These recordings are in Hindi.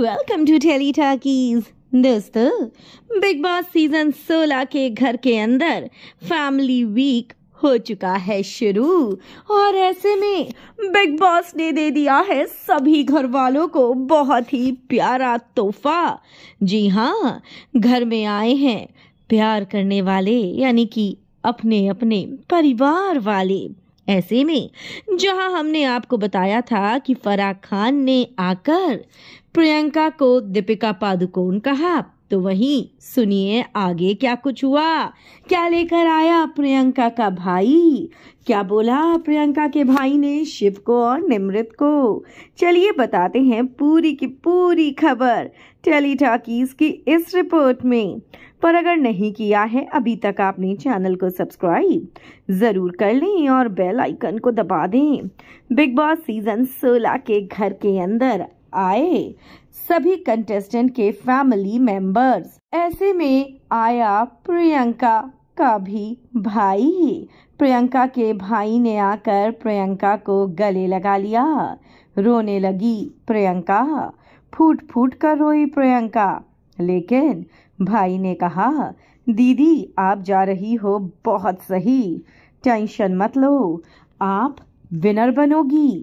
वेलकम टू टेली टाकीज दोस्तों बिग बॉस सीजन 16 के घर के अंदर फैमिली वीक हो चुका है शुरू और ऐसे में बिग बॉस ने दे दिया है सभी घर वालों को बहुत ही प्यारा तोहफा जी हाँ घर में आए हैं प्यार करने वाले यानी कि अपने अपने परिवार वाले ऐसे में जहां हमने आपको बताया था कि फराह खान ने आकर प्रियंका को दीपिका पादुकोण कहा तो वहीं सुनिए आगे क्या कुछ हुआ क्या लेकर आया प्रियंका का भाई क्या बोला प्रियंका के भाई ने शिव को और निमृत को चलिए बताते हैं पूरी की पूरी खबर टेली टॉकीज की इस रिपोर्ट में पर अगर नहीं किया है अभी तक आपने चैनल को सब्सक्राइब ज़रूर कर लें और बेल आइकन को दबा दें बिग बॉस सीज़न 16 के घर के अंदर आए सभी कंटेस्टेंट के फैमिली मेंबर्स ऐसे में आया प्रियंका का भी भाई ही प्रियंका के भाई ने आकर प्रियंका को गले लगा लिया रोने लगी प्रियंका फूट फूट कर रोई प्रियंका लेकिन भाई ने कहा दीदी आप जा रही हो बहुत सही टेंशन मत लो आप विनर बनोगी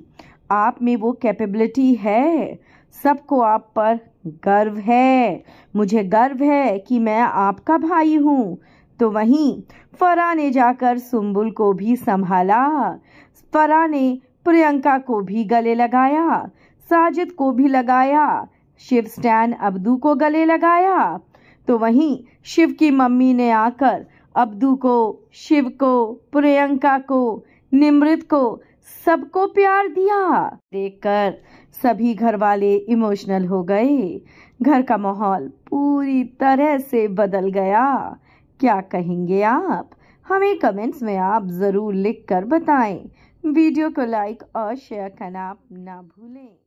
आप में वो कैपेबिलिटी है सबको आप पर गर्व है मुझे गर्व है कि मैं आपका भाई हूँ तो वहीं फरा ने जाकर सुम्बुल को भी संभाला फरा ने प्रियंका को भी गले लगाया साजिद को भी लगाया शिव स्टैन अब्दू को गले लगाया तो वहीं शिव की मम्मी ने आकर अब्दू को शिव को प्रियंका को निमृत को सबको प्यार दिया देखकर सभी घर वाले इमोशनल हो गए घर का माहौल पूरी तरह से बदल गया क्या कहेंगे आप हमें कमेंट्स में आप ज़रूर लिख कर बताएं वीडियो को लाइक और शेयर करना आप ना भूलें